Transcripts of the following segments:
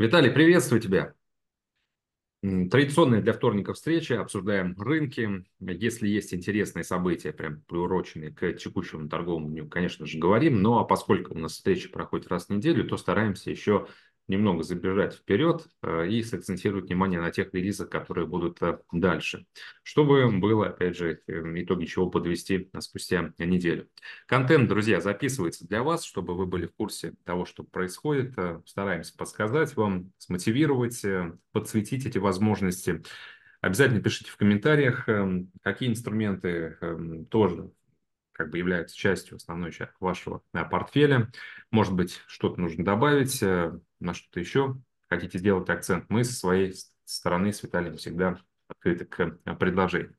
Виталий, приветствую тебя. Традиционная для вторника встреча. Обсуждаем рынки. Если есть интересные события, прям приуроченные к текущему торговому дню, конечно же, говорим. Но ну, а поскольку у нас встреча проходит раз в неделю, то стараемся еще немного забежать вперед э, и сакцентировать внимание на тех релизах, которые будут э, дальше, чтобы было, опять же, эм, итоги чего подвести э, спустя неделю. Контент, друзья, записывается для вас, чтобы вы были в курсе того, что происходит. Стараемся подсказать вам, смотивировать, подсветить эти возможности. Обязательно пишите в комментариях, эм, какие инструменты эм, тоже как бы являются частью, основной частью вашего портфеля. Может быть, что-то нужно добавить, э, на что-то еще хотите сделать акцент. Мы со своей стороны с Виталием всегда открыты к э, предложениям.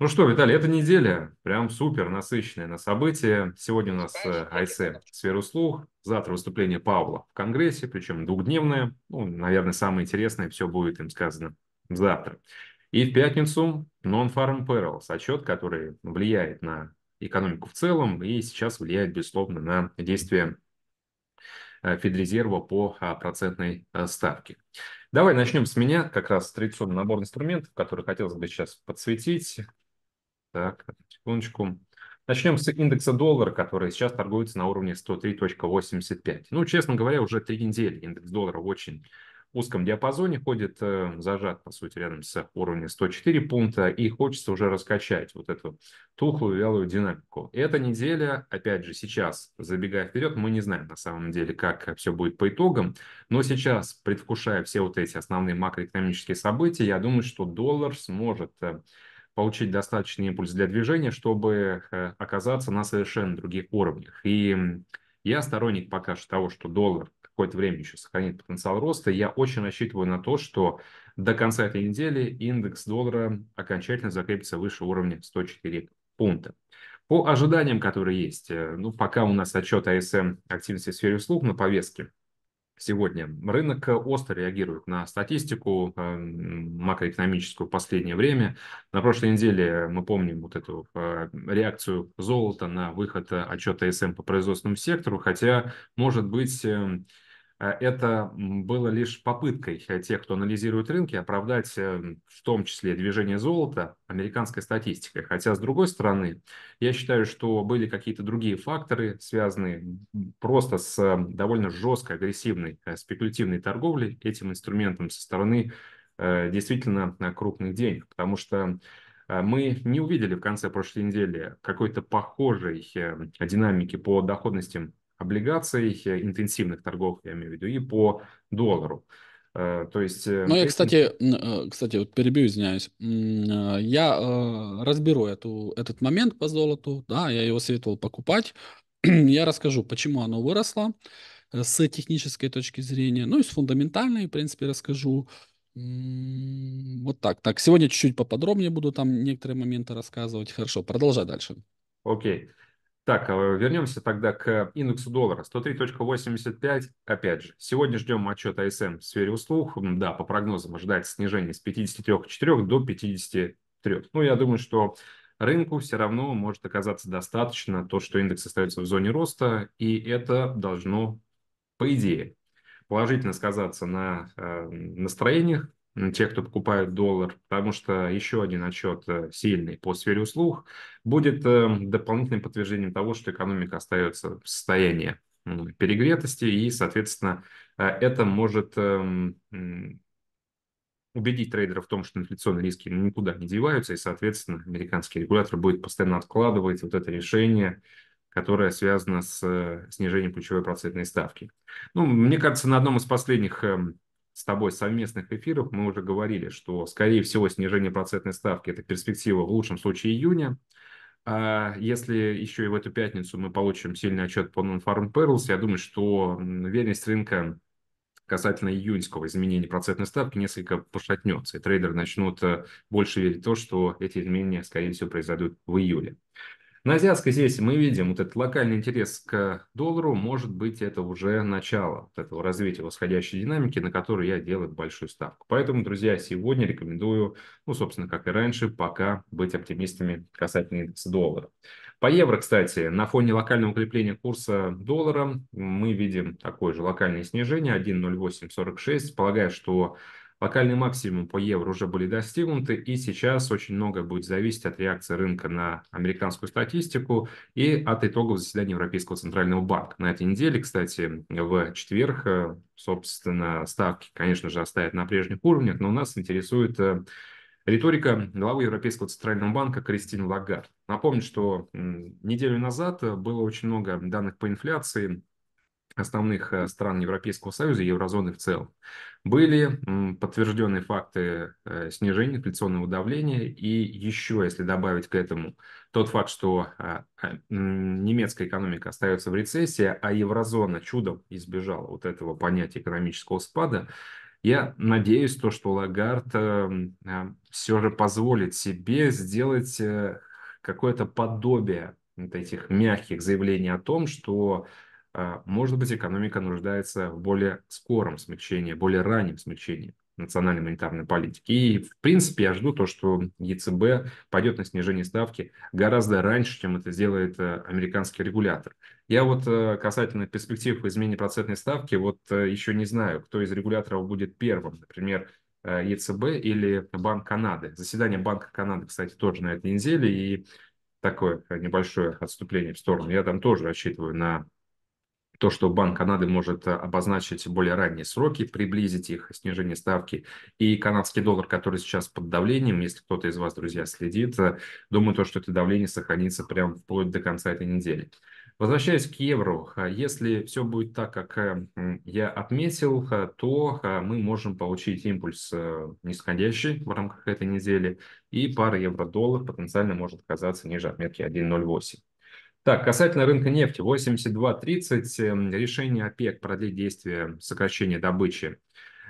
Ну что, Виталий, эта неделя прям супер насыщенная на события. Сегодня у нас э, АСМ «Сферу слух», завтра выступление Павла в Конгрессе, причем двухдневное. Ну, наверное, самое интересное, все будет им сказано завтра. И в пятницу Non-Farm Perils, отчет, который влияет на экономику в целом и сейчас влияет, безусловно, на действия э, Федрезерва по а, процентной э, ставке. Давай начнем с меня, как раз традиционный набор инструментов, который хотелось бы сейчас подсветить. Так, секундочку. Начнем с индекса доллара, который сейчас торгуется на уровне 103.85. Ну, честно говоря, уже три недели индекс доллара очень узком диапазоне ходит, э, зажат, по сути, рядом с уровнем 104 пункта, и хочется уже раскачать вот эту тухлую, вялую динамику. Эта неделя, опять же, сейчас, забегая вперед, мы не знаем на самом деле, как все будет по итогам, но сейчас, предвкушая все вот эти основные макроэкономические события, я думаю, что доллар сможет э, получить достаточный импульс для движения, чтобы э, оказаться на совершенно других уровнях. И я сторонник пока что того, что доллар какое-то время еще сохранит потенциал роста. Я очень рассчитываю на то, что до конца этой недели индекс доллара окончательно закрепится выше уровня 104 пункта. По ожиданиям, которые есть, э, ну, пока у нас отчет АСМ активности в сфере услуг на повестке, сегодня. Рынок остро реагирует на статистику э, макроэкономическую в последнее время. На прошлой неделе мы помним вот эту э, реакцию золота на выход отчета СМ по производственному сектору, хотя, может быть, а это было лишь попыткой э, тех, кто анализирует рынки, оправдать э, в том числе движение золота американской статистикой. Хотя, с другой стороны, я считаю, что были какие-то другие факторы, связанные просто с э, довольно жесткой, агрессивной, спекулятивной торговлей этим инструментом со стороны действительно крупных денег. Потому что мы не увидели в конце прошлой недели какой-то похожей динамики по доходностям облигаций, э, интенсивных торгов, я имею в виду, и по доллару. Э, то есть... Э, ну, я, кстати, кстати, вот перебью, извиняюсь. Я разберу эту, этот момент по золоту, да, я его советовал покупать. Я расскажу, почему оно выросло с технической точки зрения, ну и с фундаментальной, в принципе, расскажу. Вот так. Так, сегодня чуть-чуть поподробнее буду там некоторые моменты рассказывать. Хорошо, продолжай дальше. Окей. Okay. Так, а, вернемся тогда к индексу доллара. 103.85, опять же. Сегодня ждем отчет АСМ в сфере услуг. Да, по прогнозам ожидается снижение с 53.4 до 53. Ну, я думаю, что рынку все равно может оказаться достаточно то, что индекс остается в зоне роста, и это должно, по идее, положительно сказаться на э, настроениях тех, кто покупает доллар, потому что еще один отчет э, сильный по сфере услуг будет эм, дополнительным подтверждением того, что экономика остается в состоянии перегретости, и, соответственно, э, это может эм, убедить трейдеров в том, что инфляционные риски никуда не деваются, и, соответственно, американский регулятор будет постоянно откладывать вот это решение, которое связано с э, снижением ключевой процентной ставки. Ну, мне кажется, на одном из последних эм, с тобой совместных эфиров мы уже говорили, что, скорее всего, снижение процентной ставки – это перспектива в лучшем случае июня. А если еще и в эту пятницу мы получим сильный отчет по Non-Farm Perils, я думаю, что верность рынка касательно июньского изменения процентной ставки несколько пошатнется, и трейдеры начнут э, больше верить в то, что эти изменения, скорее всего, произойдут в июле. На азиатской здесь мы видим вот этот локальный интерес к доллару, может быть, это уже начало вот этого развития восходящей динамики, на которую я делаю большую ставку. Поэтому, друзья, сегодня рекомендую, ну, собственно, как и раньше, пока быть оптимистами касательно индекса доллара. По евро, кстати, на фоне локального укрепления курса доллара мы видим такое же локальное снижение 1.0846. полагая, что локальный максимум по евро уже были достигнуты, и сейчас очень много будет зависеть от реакции рынка на американскую статистику и от итогов заседания Европейского центрального банка. На этой неделе, кстати, в четверг, э, собственно, ставки, конечно же, оставят на прежних уровнях, но нас интересует э, Риторика главы Европейского центрального банка Кристин Лагард. Напомню, что неделю назад было очень много данных по инфляции, основных э, стран Европейского Союза и еврозоны в целом, были подтверждены факты э, снижения инфляционного давления. И еще, если добавить к этому тот факт, что а, а, немецкая экономика остается в рецессии, а еврозона чудом избежала вот этого понятия экономического спада, я надеюсь, то, что Лагард эм, а, все же позволит себе сделать э, какое-то подобие вот этих мягких заявлений о том, что а, может быть, экономика нуждается в более скором смягчении, более раннем смягчении национальной монетарной политики. И, в принципе, я жду то, что ЕЦБ пойдет на снижение ставки гораздо раньше, чем это сделает э, американский регулятор. Я вот э, касательно перспектив изменения процентной ставки, вот э, еще не знаю, кто из регуляторов будет первым. Например, ЕЦБ или Банк Канады. Заседание Банка Канады, кстати, тоже на этой неделе. И такое небольшое отступление в сторону. Я там тоже рассчитываю на то, что Банк Канады может э, обозначить более ранние сроки, приблизить их, снижение ставки. И канадский доллар, который сейчас под давлением, если кто-то из вас, друзья, следит, э, думаю, то, что это давление сохранится прямо вплоть до конца этой недели. Возвращаясь к евро, э, если все будет так, как я отметил, то мы можем получить импульс нисходящий в рамках этой недели, и пара евро-доллар потенциально может оказаться ниже отметки 1.08. Так, касательно рынка нефти, 82.30, эм, решение ОПЕК продлить действие сокращения добычи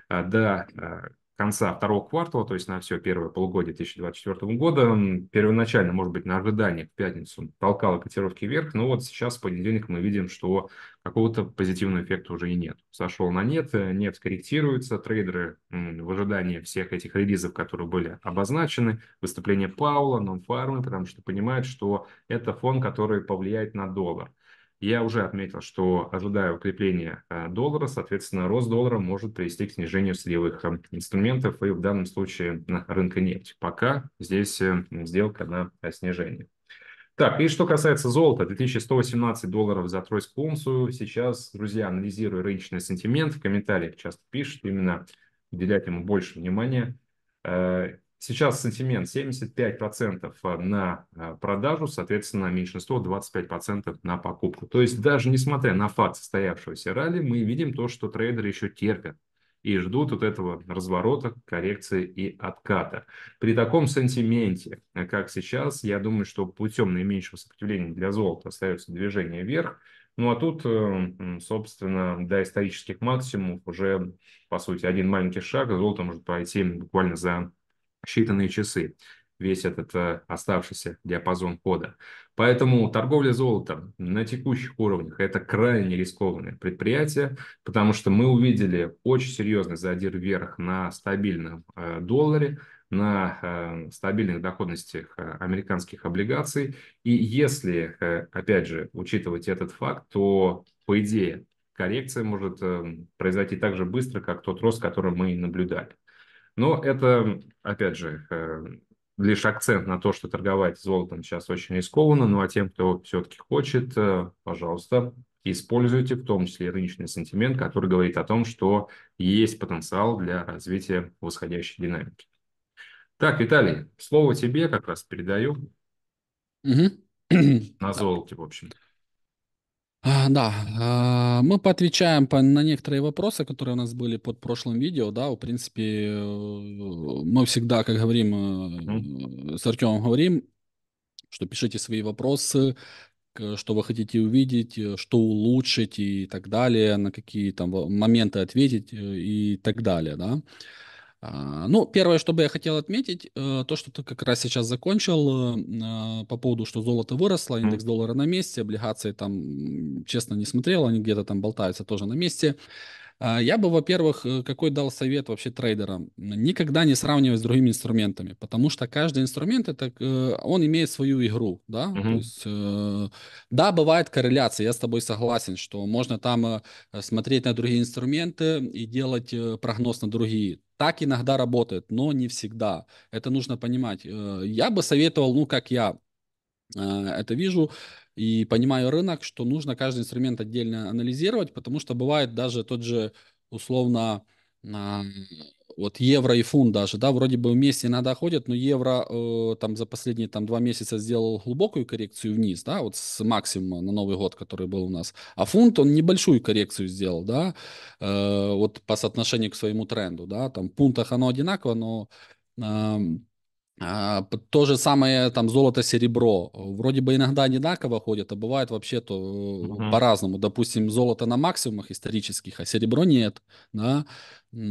э, до э, конца второго квартала, то есть на все первое полугодие 2024 года, первоначально, может быть, на ожиданиях в пятницу толкала котировки вверх, но вот сейчас, в понедельник, мы видим, что какого-то позитивного эффекта уже и нет. Сошел на нет, э, нет корректируется, трейдеры в ожидании всех этих релизов, которые были обозначены, выступление Паула, нон-фармы, потому что понимают, что это фон, который повлияет на доллар. Я уже отметил, что ожидая укрепления а, доллара, соответственно, рост доллара может привести к снижению сырьевых а, инструментов и в данном случае рынка нефти. Пока здесь э, сделка на э, снижение. Так, и что касается золота, 2118 долларов за тройскую унцию. Сейчас, друзья, анализируя рыночный сентимент, в комментариях часто пишут именно уделять ему больше внимания. Э, Сейчас сантимент 75% а, на а, продажу, соответственно, меньшинство 25% на покупку. То есть даже несмотря на факт состоявшегося ралли, мы видим то, что трейдеры еще терпят и ждут вот этого разворота, коррекции и отката. При таком сантименте, а, как сейчас, я думаю, что путем наименьшего сопротивления для золота остается движение вверх, ну а тут, э, собственно, до исторических максимумов уже, по сути, один маленький шаг, золото может пройти буквально за считанные часы весь этот э, оставшийся диапазон хода, Поэтому торговля золотом на текущих уровнях – это крайне рискованное предприятие, потому что мы увидели очень серьезный задир вверх на стабильном э, долларе, на э, стабильных доходностях американских облигаций. И если, опять же, учитывать этот факт, то, по идее, коррекция может произойти так же быстро, как тот рост, который мы наблюдали. Но это, опять же, эм, лишь акцент на то, что торговать золотом сейчас очень рискованно. Ну а тем, кто все-таки хочет, э, пожалуйста, используйте в том числе рыночный сентимент, который говорит о том, что есть потенциал для развития восходящей динамики. Так, Виталий, слово тебе как раз передаю. Угу. На золоте, в общем. А, да, а, мы поотвечаем на некоторые вопросы, которые у нас были под прошлым видео, да, в принципе, э, мы всегда, как говорим, э, с Артемом говорим, что пишите свои вопросы, что вы хотите увидеть, э, что улучшить и так далее, на какие там моменты ответить и так далее, да. А, ну, первое, что бы я хотел отметить, э, то, что ты как раз сейчас закончил э, по поводу, что золото выросло, индекс доллара на месте, облигации там, честно, не смотрел, они где-то там болтаются тоже на месте. А, я бы, во-первых, э, какой дал совет вообще трейдерам? Никогда не сравнивать с другими инструментами, потому что каждый инструмент это он имеет свою игру, да. Угу. То есть, да, бывает корреляция. Я с тобой согласен, что можно там смотреть на другие инструменты и делать прогноз на другие. Так иногда работает, но не всегда. Это нужно понимать. Э, я бы советовал, ну, как я э, это вижу и понимаю рынок, что нужно каждый инструмент отдельно анализировать, потому что бывает даже тот же условно вот евро и фунт даже, да, вроде бы вместе иногда ходят, но евро э, там за последние там два месяца сделал глубокую коррекцию вниз, да, вот с максимума на Новый год, который был у нас, а фунт он небольшую коррекцию сделал, да, э, вот по соотношению к своему тренду, да, там в пунктах оно одинаково, но э, а, то же самое там золото-серебро. Вроде бы иногда одинаково ходят, а бывает вообще то Uh-huh. по-разному. Допустим, золото на максимумах исторических, а серебро нет, да,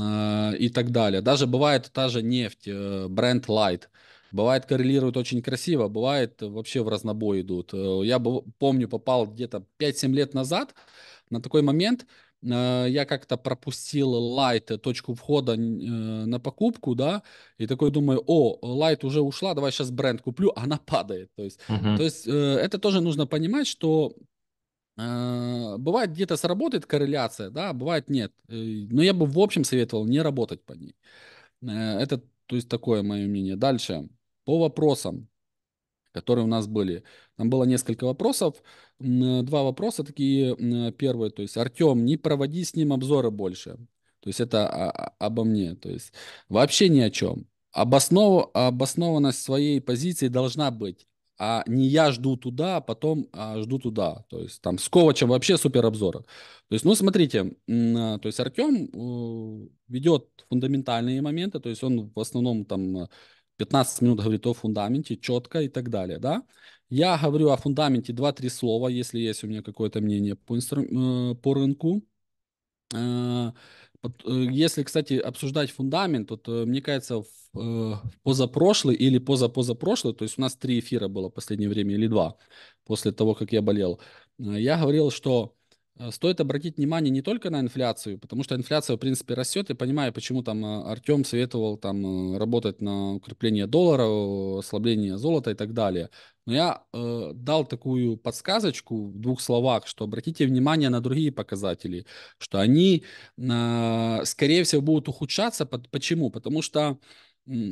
а, и так далее. Даже бывает та же нефть, бренд э, Light. Бывает коррелирует очень красиво, бывает вообще в разнобой идут. Э, я помню, попал где-то 5-7 лет назад на такой момент, Э, я как-то пропустил лайт точку входа э, на покупку, да, и такой думаю, о, лайт уже ушла, давай сейчас бренд куплю, а она падает. То есть, uh-huh. то есть э, это тоже нужно понимать, что бывает где-то сработает корреляция, да, бывает нет. Но я бы в общем советовал не работать по ней. Это, то есть, такое мое мнение. Дальше, по вопросам которые у нас были. Там было несколько вопросов. Два вопроса такие. Первый, то есть, Артем, не проводи с ним обзоры больше. То есть это обо мне. То есть вообще ни о чем. Обоснов... Обоснованность своей позиции должна быть. А не я жду туда, а потом а, жду туда. То есть там с Ковачем вообще супер обзоры. То есть, ну, смотрите, то есть Артем э, ведет фундаментальные моменты, то есть он в основном там 15 минут говорит о фундаменте, четко и так далее, да. Я говорю о фундаменте 2-3 слова, если есть у меня какое-то мнение по, инстру... Э, по рынку. Э, э, если, кстати, обсуждать фундамент, то, мне кажется, в позапрошлый или позапозапрошлый, то есть у нас три эфира было в последнее время или два, после того, как я болел, я говорил, что Э, стоит обратить внимание не только на инфляцию, потому что инфляция, в принципе, растет. Я понимаю, почему там э, Артем советовал там э, работать на укрепление доллара, ослабление золота и так далее. Но я э, дал такую подсказочку в двух словах, что обратите внимание на другие показатели, что они, э, скорее всего, будут ухудшаться. Почему? Потому что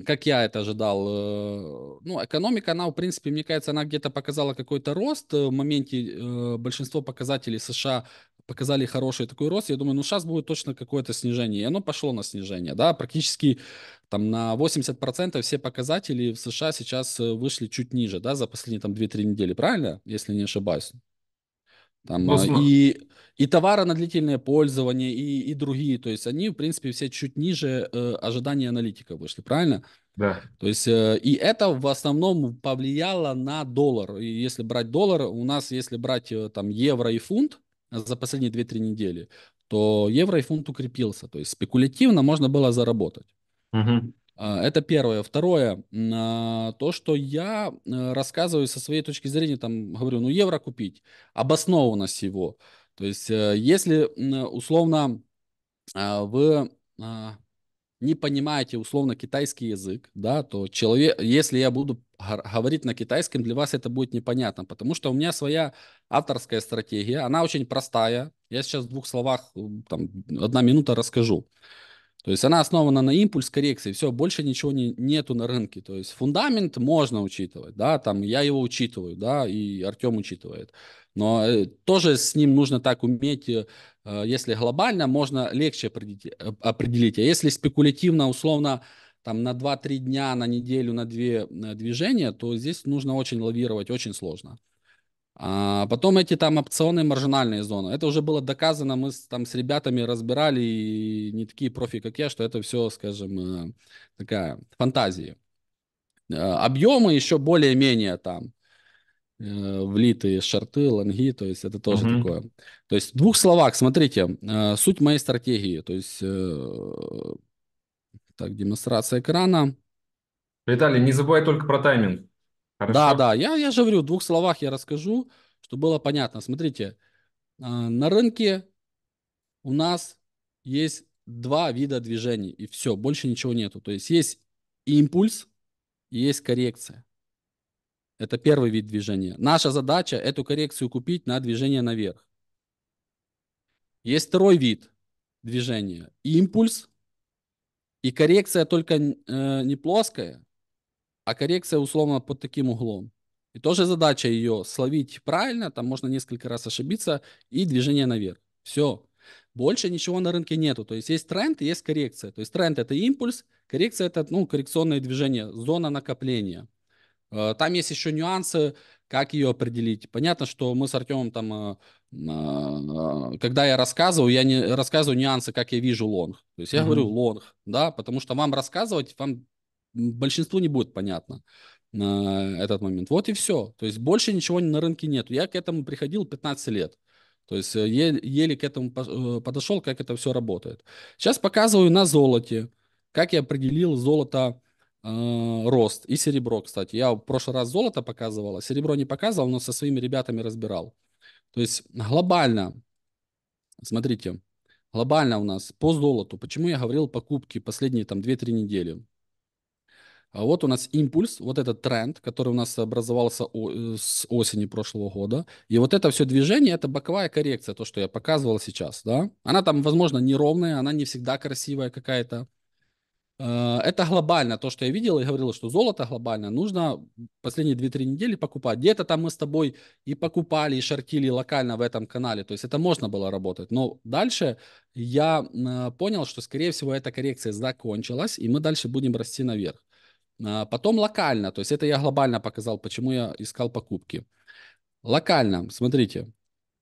как я это ожидал, э, ну, экономика, она, в принципе, мне кажется, она где-то показала какой-то рост. Э, в моменте э, большинство показателей США показали хороший такой рост. Я думаю, ну, сейчас будет точно какое-то снижение. И оно пошло на снижение, да, практически там на 80% все показатели в США сейчас вышли чуть ниже, да, за последние там 2-3 недели, правильно, если не ошибаюсь? Там, а, Возможно. и, и товары на длительное пользование, и, и другие. То есть они, в принципе, все чуть ниже э, ожиданий аналитика вышли, правильно? Да. То есть, э, и это в основном повлияло на доллар. И если брать доллар, у нас, если брать э, там евро и фунт за последние 2-3 недели, то евро и фунт укрепился. То есть спекулятивно можно было заработать. Угу. А, это первое. Второе, а, то, что я э, рассказываю со своей точки зрения, там, говорю, ну, евро купить, обоснованность его. То есть, э, если, условно, а, вы не понимаете, условно, китайский язык, да, то человек, если я буду говорить на китайском, для вас это будет непонятно, потому что у меня своя авторская стратегия, она очень простая. Я сейчас в двух словах, там, одна минута расскажу. То есть она основана на импульс коррекции, все, больше ничего не, нету на рынке. То есть фундамент можно учитывать, да, там я его учитываю, да, и Артем учитывает. Но э, тоже с ним нужно так уметь, э, если глобально, можно легче определить. А если спекулятивно, условно, там на 2-3 дня, на неделю, на 2 э, движения, то здесь нужно очень лавировать, очень сложно. А потом эти там опционы маржинальные зоны. Это уже было доказано, мы с, там с ребятами разбирали, и не такие профи, как я, что это все, скажем, э, такая фантазия. Э, Объемы еще более-менее там э, влитые шарты, лонги, то есть это тоже uh-huh. такое. То есть в двух словах, смотрите, суть моей стратегии, то есть так, демонстрация экрана. Виталий, не забывай только про тайминг. Хорошо. Да, да, я, я же говорю, в двух словах я расскажу, чтобы было понятно. Смотрите, а, на рынке у нас есть два вида движений, и все, больше ничего нету. То есть есть импульс, и есть коррекция. Это первый вид движения. Наша задача эту коррекцию купить на движение наверх. Есть второй вид движения. Импульс. И коррекция только э, не плоская, а коррекция условно под таким углом. И тоже задача ее словить правильно, там можно несколько раз ошибиться, и движение наверх. Все. Больше ничего на рынке нету. То есть есть тренд и есть коррекция. То есть тренд это импульс, коррекция это ну, коррекционное движение, зона накопления. Э, там есть еще нюансы, как ее определить. Понятно, что мы с Артемом там, э, когда я рассказываю, я не рассказываю нюансы, как я вижу лонг. То есть я mm-hmm. говорю лонг, да, потому что вам рассказывать, вам большинству не будет понятно на этот момент. Вот и все. То есть больше ничего на рынке нет. Я к этому приходил 15 лет. То есть э, еле, еле к этому э, подошел, как это все работает. Сейчас показываю на золоте, как я определил золото э, рост и серебро, кстати. Я в прошлый раз золото показывал, а серебро не показывал, но со своими ребятами разбирал. То есть глобально, смотрите, глобально у нас по золоту, почему я говорил покупки последние там 2-3 недели, а вот у нас импульс, вот этот тренд, который у нас образовался э, с осени прошлого года. И вот это все движение, это боковая коррекция, то, что я показывал сейчас, да. Она там, возможно, неровная, она не всегда красивая какая-то. А, это глобально, то, что я видел и говорил, что золото глобально нужно последние 2-3 недели покупать. Где-то там мы с тобой и покупали, и шортили локально в этом канале, то есть это можно было работать. Но дальше я понял, что, скорее всего, эта коррекция закончилась, и мы дальше будем расти наверх. А, потом локально, то есть это я глобально показал, почему я искал покупки. Локально, смотрите,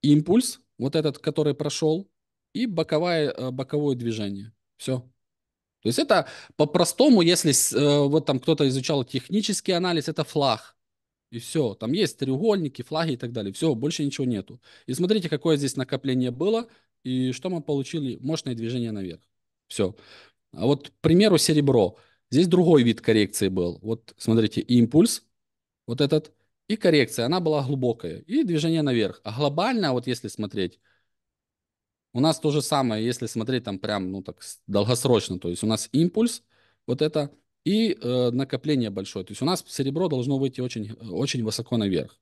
импульс, вот этот, который прошел, и боковое, э, боковое движение. Все. То есть это по-простому, если э, вот там кто-то изучал технический анализ, это флаг. И все, там есть треугольники, флаги и так далее. Все, больше ничего нету. И смотрите, какое здесь накопление было, и что мы получили? Мощное движение наверх. Все. А вот, к примеру, серебро. Здесь другой вид коррекции был. Вот смотрите, импульс, вот этот, и коррекция, она была глубокая, и движение наверх. А глобально, вот если смотреть, у нас то же самое, если смотреть там прям, ну так, долгосрочно, то есть у нас импульс, вот это, и э, накопление большое. То есть у нас серебро должно выйти очень, очень высоко наверх.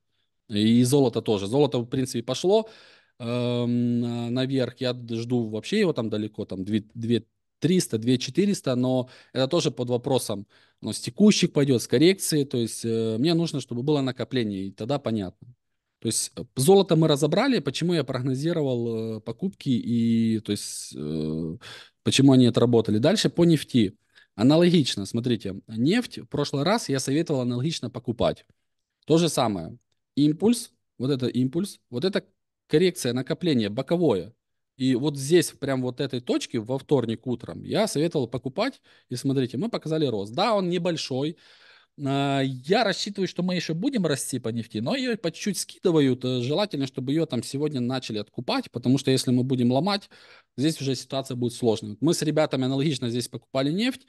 И золото тоже. Золото, в принципе, пошло э, наверх. Я жду вообще его там далеко, там 2, 2 300, 2400, но это тоже под вопросом. Но с текущих пойдет, с коррекции, то есть э, мне нужно, чтобы было накопление, и тогда понятно. То есть э, золото мы разобрали, почему я прогнозировал э, покупки и то есть э, почему они отработали. Дальше по нефти. Аналогично, смотрите, нефть в прошлый раз я советовал аналогично покупать. То же самое. Импульс, вот это импульс, вот это коррекция накопление, боковое. И вот здесь, прям вот этой точке, во вторник утром, я советовал покупать. И смотрите, мы показали рост. Да, он небольшой. А, я рассчитываю, что мы еще будем расти по нефти, но ее по чуть-чуть скидывают. Э, желательно, чтобы ее там сегодня начали откупать, потому что если мы будем ломать, здесь уже ситуация будет сложной. Мы с ребятами аналогично здесь покупали нефть,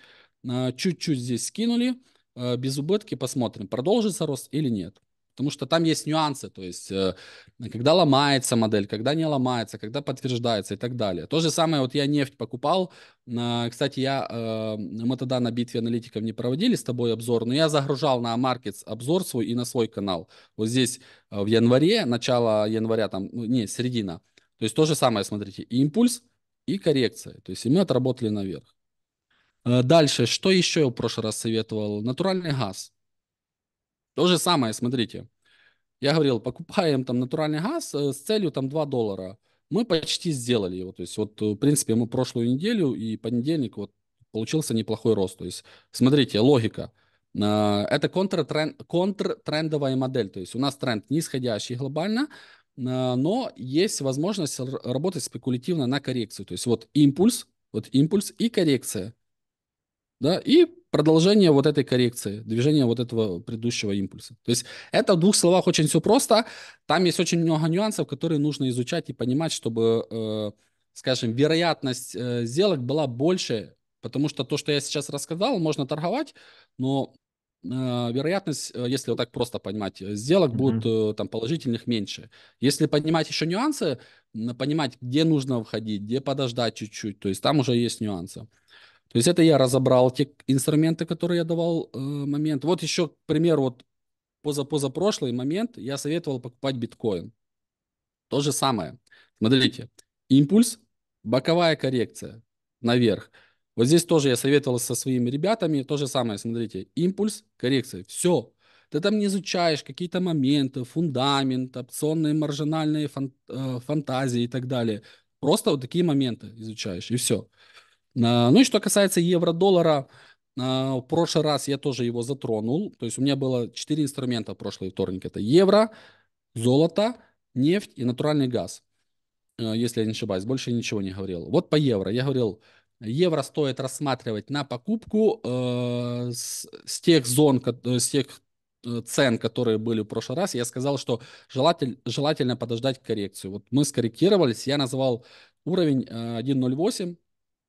а, чуть-чуть здесь скинули, э, без убытки посмотрим, продолжится рост или нет потому что там есть нюансы, то есть э, когда ломается модель, когда не ломается, когда подтверждается и так далее. То же самое, вот я нефть покупал, э, кстати, я, э, мы тогда на битве аналитиков не проводили с тобой обзор, но я загружал на Markets обзор свой и на свой канал. Вот здесь в январе, начало января, там, ну, не, середина, то есть то же самое, смотрите, и импульс, и коррекция, то есть и мы отработали наверх. Дальше, что еще я в прошлый раз советовал? Натуральный газ. То же самое, смотрите. Я говорил, покупаем там натуральный газ э, с целью там 2 доллара. Мы почти сделали его. То есть вот, э, в принципе, мы прошлую неделю и понедельник вот получился неплохой рост. То есть, смотрите, логика. Э, это контртренд, контртрендовая модель. То есть у нас тренд нисходящий глобально, но есть возможность работать спекулятивно на коррекцию. То есть вот импульс, вот импульс и коррекция да, и продолжение вот этой коррекции, движение вот этого предыдущего импульса. То есть это в двух словах очень все просто. Там есть очень много нюансов, которые нужно изучать и понимать, чтобы, э, скажем, вероятность э, сделок была больше, потому что то, что я сейчас рассказал, можно торговать, но э, вероятность, э, если вот так просто понимать, э, сделок mm-hmm. будет там положительных меньше. Если понимать еще нюансы, понимать, где нужно входить, где подождать чуть-чуть, то есть там уже есть нюансы. То есть это я разобрал те инструменты, которые я давал э, момент. Вот еще, к примеру, вот позапозапрошлый момент я советовал покупать биткоин. То же самое. Смотрите, импульс, боковая коррекция наверх. Вот здесь тоже я советовал со своими ребятами, то же самое, смотрите, импульс, коррекция, все. Ты там не изучаешь какие-то моменты, фундамент, опционные маржинальные фан- э, фантазии и так далее. Просто вот такие моменты изучаешь, и все. А, ну и что касается евро-доллара, а, в прошлый раз я тоже его затронул. То есть у меня было 4 инструмента в прошлый вторник. Это евро, золото, нефть и натуральный газ. А, если я не ошибаюсь, больше ничего не говорил. Вот по евро. Я говорил, евро стоит рассматривать на покупку с, тех зон, э, с тех э, цен, которые были в прошлый раз, я сказал, что желатель, желательно подождать коррекцию. Вот мы скорректировались, я назвал уровень 1.08,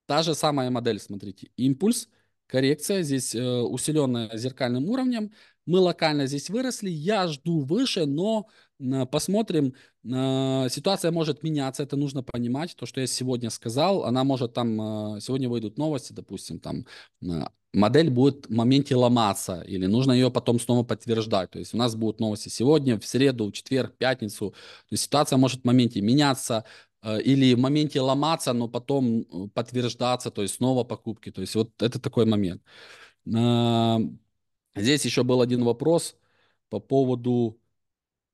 Та же самая модель, смотрите, импульс, коррекция, здесь э, усиленная зеркальным уровнем, мы локально здесь выросли, я жду выше, но э, посмотрим, э, ситуация может меняться, это нужно понимать, то, что я сегодня сказал, она может там, э, сегодня выйдут новости, допустим, там, э, модель будет в моменте ломаться, или нужно ее потом снова подтверждать. То есть у нас будут новости сегодня, в среду, в четверг, в пятницу. То есть ситуация может в моменте меняться, Э, или в моменте ломаться, но потом э, подтверждаться, то есть снова покупки. То есть вот это такой момент. Здесь еще был один вопрос по поводу,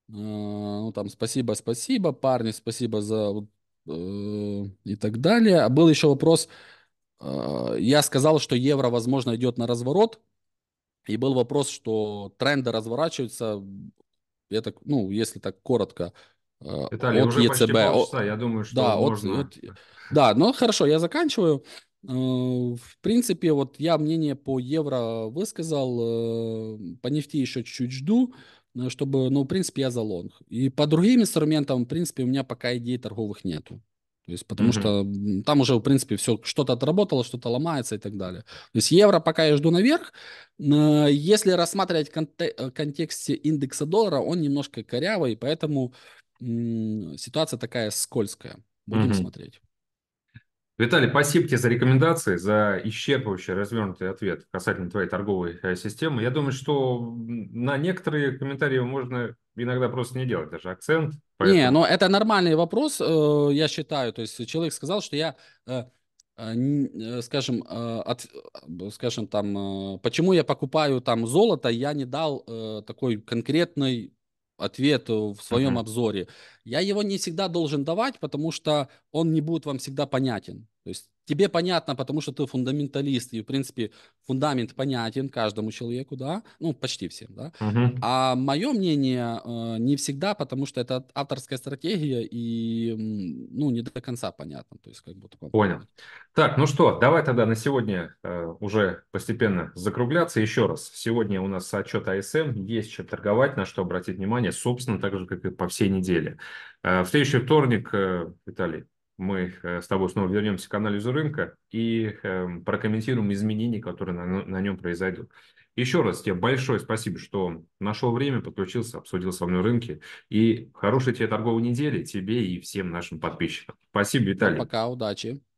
э, ну там, спасибо, спасибо, парни, спасибо за и так далее. А был еще вопрос, я сказал, что евро, возможно, идет на разворот, и был вопрос, что тренды разворачиваются, я так, ну, если так коротко, а, Виталий, от уже ЕЦБ. Полчаса, я думаю, что да, можно... от... да, ну хорошо, я заканчиваю. Э, в принципе, вот я мнение по евро высказал, э, по нефти еще чуть-чуть жду, э, чтобы, ну, в принципе, я за лонг. И по другим инструментам, в принципе, у меня пока идей торговых нету. То есть, потому mm-hmm. что там уже, в принципе, все что-то отработало, что-то ломается и так далее. То есть евро пока я жду наверх. Если рассматривать в конте- контексте индекса доллара, он немножко корявый, поэтому ситуация такая скользкая. Будем mm смотреть. Виталий, спасибо тебе за рекомендации, за исчерпывающий развернутый ответ касательно твоей торговой э, системы. Я думаю, что на некоторые комментарии можно иногда просто не делать даже акцент. Поэтому... Не, но это нормальный вопрос, э, я считаю. То есть человек сказал, что я э, скажем, от, скажем там, почему я покупаю там золото, я не дал такой конкретный ответ в своем uh-huh. обзоре я его не всегда должен давать, потому что он не будет вам всегда понятен. То есть тебе понятно, потому что ты фундаменталист, и, в принципе, фундамент понятен каждому человеку, да, ну, почти всем, да. Uh-huh. А мое мнение э, не всегда, потому что это авторская стратегия, и, ну, не до конца понятно, то есть как бы... Такое... Понял. Так, ну что, давай тогда на сегодня э, уже постепенно закругляться. Еще раз, сегодня у нас отчет АСМ, есть чем торговать, на что обратить внимание, собственно, так же, как и по всей неделе. Э, в следующий вторник, э, Виталий, мы э, с тобой снова вернемся к анализу рынка и эм, прокомментируем изменения, которые на, на нем произойдут. Еще раз тебе большое спасибо, что нашел время, подключился, обсудил со мной рынки. И хорошей тебе торговой недели, тебе и всем нашим подписчикам. Спасибо, Виталий. Пока, удачи.